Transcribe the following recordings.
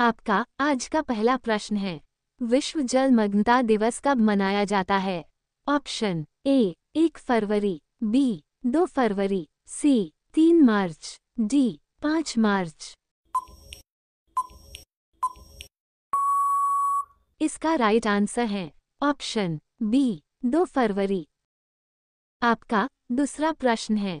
आपका आज का पहला प्रश्न है विश्व जल मग्नता दिवस कब मनाया जाता है ऑप्शन ए एक फरवरी बी दो फरवरी सी तीन मार्च डी पाँच मार्च इसका राइट आंसर है ऑप्शन बी दो फरवरी आपका दूसरा प्रश्न है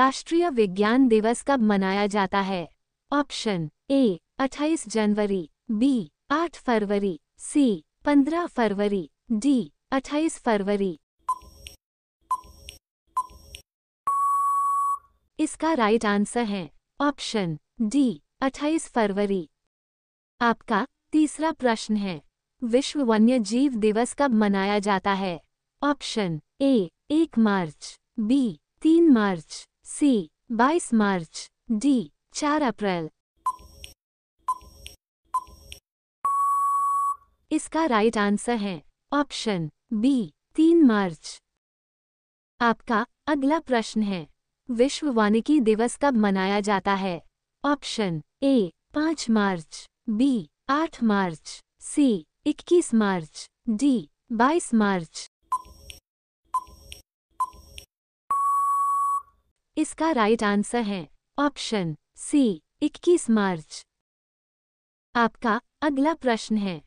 राष्ट्रीय विज्ञान दिवस कब मनाया जाता है ऑप्शन ए अट्ठाईस जनवरी बी आठ फरवरी सी पंद्रह फरवरी डी अट्ठाईस फरवरी इसका राइट आंसर है ऑप्शन डी अट्ठाईस फरवरी आपका तीसरा प्रश्न है विश्व वन्य जीव दिवस कब मनाया जाता है ऑप्शन ए एक मार्च बी तीन मार्च सी बाईस मार्च डी चार अप्रैल इसका राइट आंसर है ऑप्शन बी तीन मार्च आपका अगला प्रश्न है विश्व वानिकी दिवस कब मनाया जाता है ऑप्शन ए पाँच मार्च बी आठ मार्च सी इक्कीस मार्च डी बाईस मार्च इसका राइट आंसर है ऑप्शन सी इक्कीस मार्च आपका अगला प्रश्न है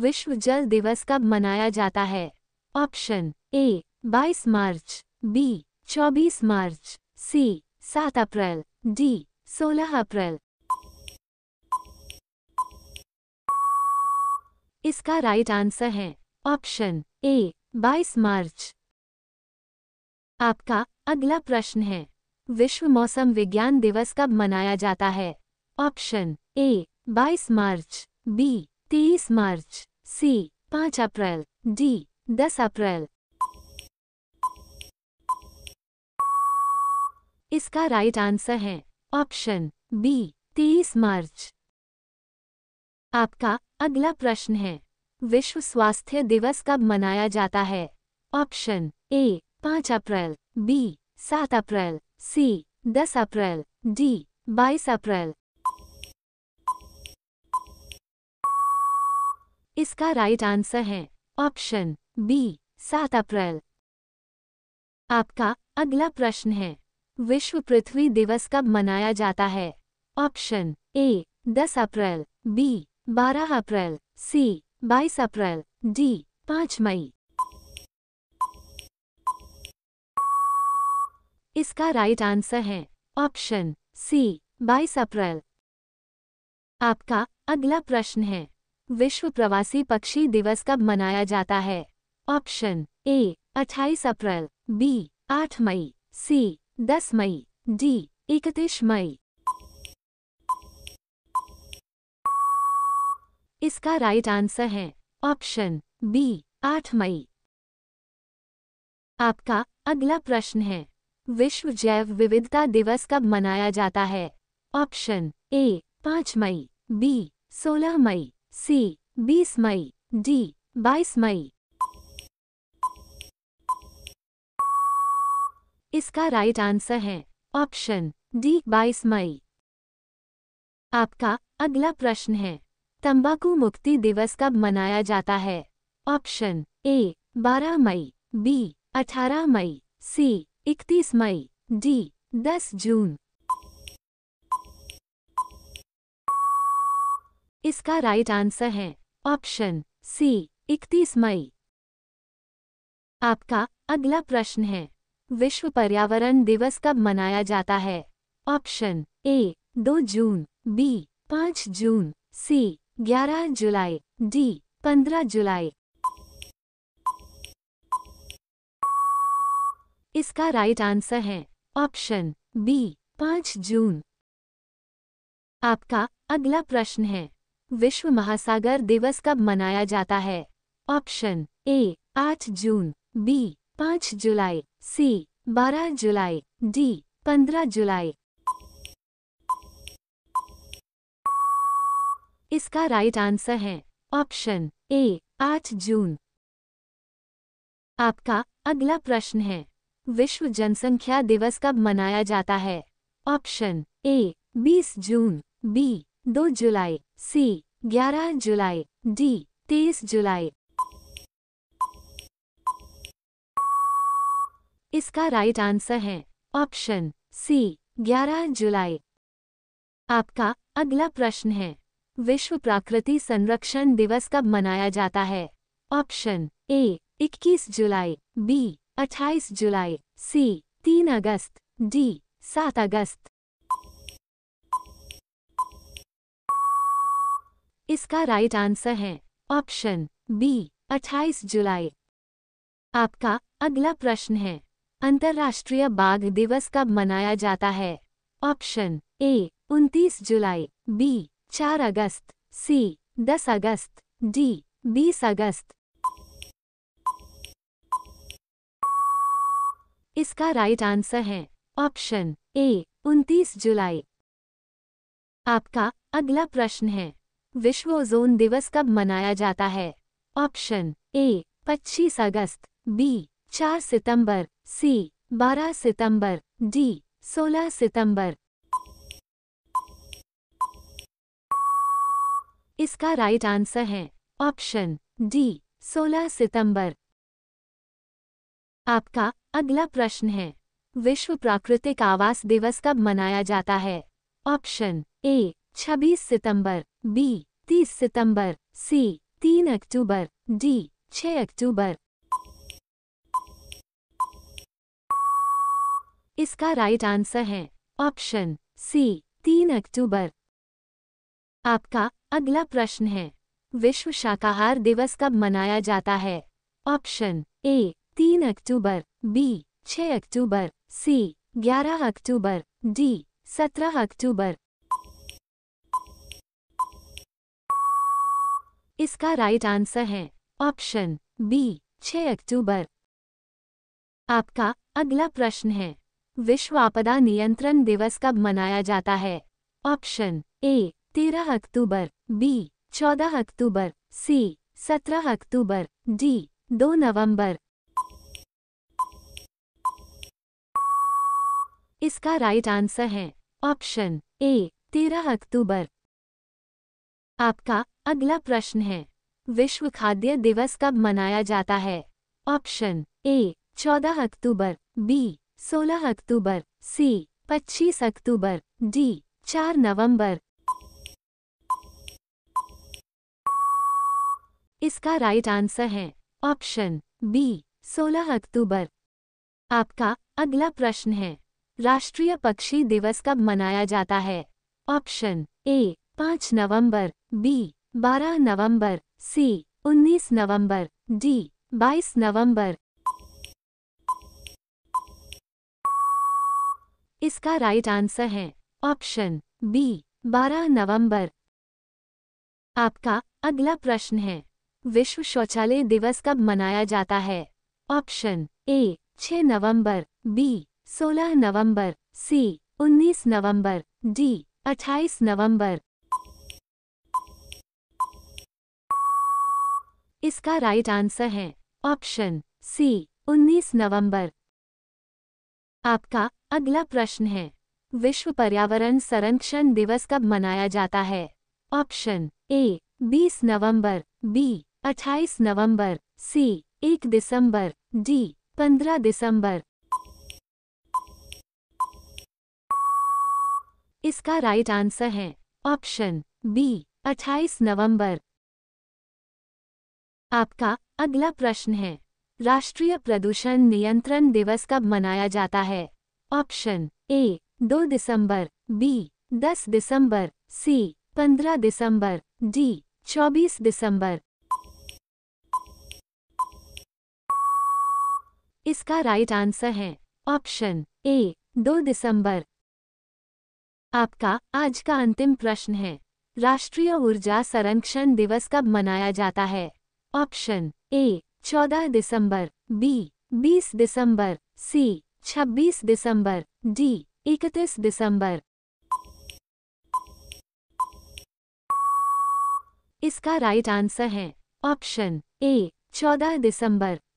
विश्व जल दिवस कब मनाया जाता है ऑप्शन ए 22 मार्च बी 24 मार्च सी 7 अप्रैल डी 16 अप्रैल इसका राइट आंसर है ऑप्शन ए 22 मार्च आपका अगला प्रश्न है विश्व मौसम विज्ञान दिवस कब मनाया जाता है ऑप्शन ए 22 मार्च बी तेईस मार्च सी पाँच अप्रैल डी दस अप्रैल इसका राइट आंसर है ऑप्शन बी तेईस मार्च आपका अगला प्रश्न है विश्व स्वास्थ्य दिवस कब मनाया जाता है ऑप्शन ए पाँच अप्रैल बी सात अप्रैल सी दस अप्रैल डी बाईस अप्रैल इसका राइट आंसर है ऑप्शन बी सात अप्रैल आपका अगला प्रश्न है विश्व पृथ्वी दिवस कब मनाया जाता है ऑप्शन ए दस अप्रैल बी बारह अप्रैल सी बाईस अप्रैल डी पाँच मई इसका राइट आंसर है ऑप्शन सी बाईस अप्रैल आपका अगला प्रश्न है विश्व प्रवासी पक्षी दिवस कब मनाया जाता है ऑप्शन ए 28 अप्रैल बी 8 मई सी 10 मई डी इकतीस मई इसका राइट आंसर है ऑप्शन बी 8 मई आपका अगला प्रश्न है विश्व जैव विविधता दिवस कब मनाया जाता है ऑप्शन ए 5 मई बी 16 मई सी बीस मई डी बाईस मई इसका राइट आंसर है ऑप्शन डी बाईस मई आपका अगला प्रश्न है तंबाकू मुक्ति दिवस कब मनाया जाता है ऑप्शन ए 12 मई बी 18 मई सी 31 मई डी 10 जून इसका राइट आंसर है ऑप्शन सी इकतीस मई आपका अगला प्रश्न है विश्व पर्यावरण दिवस कब मनाया जाता है ऑप्शन ए दो जून बी पाँच जून सी ग्यारह जुलाई डी पंद्रह जुलाई इसका राइट आंसर है ऑप्शन बी पाँच जून आपका अगला प्रश्न है विश्व महासागर दिवस कब मनाया जाता है ऑप्शन ए आठ जून बी पाँच जुलाई सी बारह जुलाई डी पंद्रह जुलाई इसका राइट आंसर है ऑप्शन ए आठ जून आपका अगला प्रश्न है विश्व जनसंख्या दिवस कब मनाया जाता है ऑप्शन ए 20 जून बी 2 जुलाई सी 11 जुलाई डी 23 जुलाई इसका राइट आंसर है ऑप्शन सी 11 जुलाई आपका अगला प्रश्न है विश्व प्राकृति संरक्षण दिवस कब मनाया जाता है ऑप्शन ए 21 जुलाई बी 28 जुलाई सी 3 अगस्त डी 7 अगस्त इसका राइट आंसर है ऑप्शन बी 28 जुलाई आपका अगला प्रश्न है अंतर्राष्ट्रीय बाघ दिवस कब मनाया जाता है ऑप्शन ए 29 जुलाई बी 4 अगस्त सी 10 अगस्त डी 20 अगस्त इसका राइट आंसर है ऑप्शन ए 29 जुलाई आपका अगला प्रश्न है विश्व ओजोन दिवस कब मनाया जाता है ऑप्शन ए 25 अगस्त बी 4 सितंबर सी 12 सितंबर डी 16 सितंबर इसका राइट आंसर है ऑप्शन डी 16 सितंबर आपका अगला प्रश्न है विश्व प्राकृतिक आवास दिवस कब मनाया जाता है ऑप्शन ए छब्बीस सितंबर बी तीस सितंबर सी तीन अक्टूबर डी 6 अक्टूबर इसका राइट आंसर है ऑप्शन सी तीन अक्टूबर आपका अगला प्रश्न है विश्व शाकाहार दिवस कब मनाया जाता है ऑप्शन ए तीन अक्टूबर बी 6 अक्टूबर सी ग्यारह अक्टूबर डी सत्रह अक्टूबर इसका राइट आंसर है ऑप्शन बी 6 अक्टूबर आपका अगला प्रश्न है विश्व आपदा नियंत्रण दिवस कब मनाया जाता है ऑप्शन ए 13 अक्टूबर बी 14 अक्टूबर सी 17 अक्टूबर डी 2 नवंबर इसका राइट आंसर है ऑप्शन ए 13 अक्टूबर आपका अगला प्रश्न है विश्व खाद्य दिवस कब मनाया जाता है ऑप्शन ए चौदह अक्टूबर बी सोलह अक्टूबर सी पच्चीस अक्टूबर डी चार नवंबर इसका राइट आंसर है ऑप्शन बी सोलह अक्टूबर आपका अगला प्रश्न है राष्ट्रीय पक्षी दिवस कब मनाया जाता है ऑप्शन ए पाँच नवंबर बी 12 नवंबर सी 19 नवंबर डी 22 नवंबर इसका राइट आंसर है ऑप्शन बी 12 नवंबर आपका अगला प्रश्न है विश्व शौचालय दिवस कब मनाया जाता है ऑप्शन ए 6 नवंबर बी 16 नवंबर सी 19 नवंबर डी 28 नवंबर इसका राइट आंसर है ऑप्शन सी 19 नवंबर। आपका अगला प्रश्न है विश्व पर्यावरण संरक्षण दिवस कब मनाया जाता है ऑप्शन ए 20 नवंबर, बी 28 नवंबर, सी 1 दिसंबर डी 15 दिसंबर इसका राइट आंसर है ऑप्शन बी 28 नवंबर आपका अगला प्रश्न है राष्ट्रीय प्रदूषण नियंत्रण दिवस कब मनाया जाता है ऑप्शन ए 2 दिसंबर बी 10 दिसंबर सी 15 दिसंबर डी 24 दिसंबर इसका राइट आंसर है ऑप्शन ए 2 दिसंबर आपका आज का अंतिम प्रश्न है राष्ट्रीय ऊर्जा संरक्षण दिवस कब मनाया जाता है ऑप्शन ए चौदह दिसंबर बी बीस दिसंबर सी छब्बीस दिसंबर डी इकतीस दिसंबर इसका राइट आंसर है ऑप्शन ए चौदह दिसंबर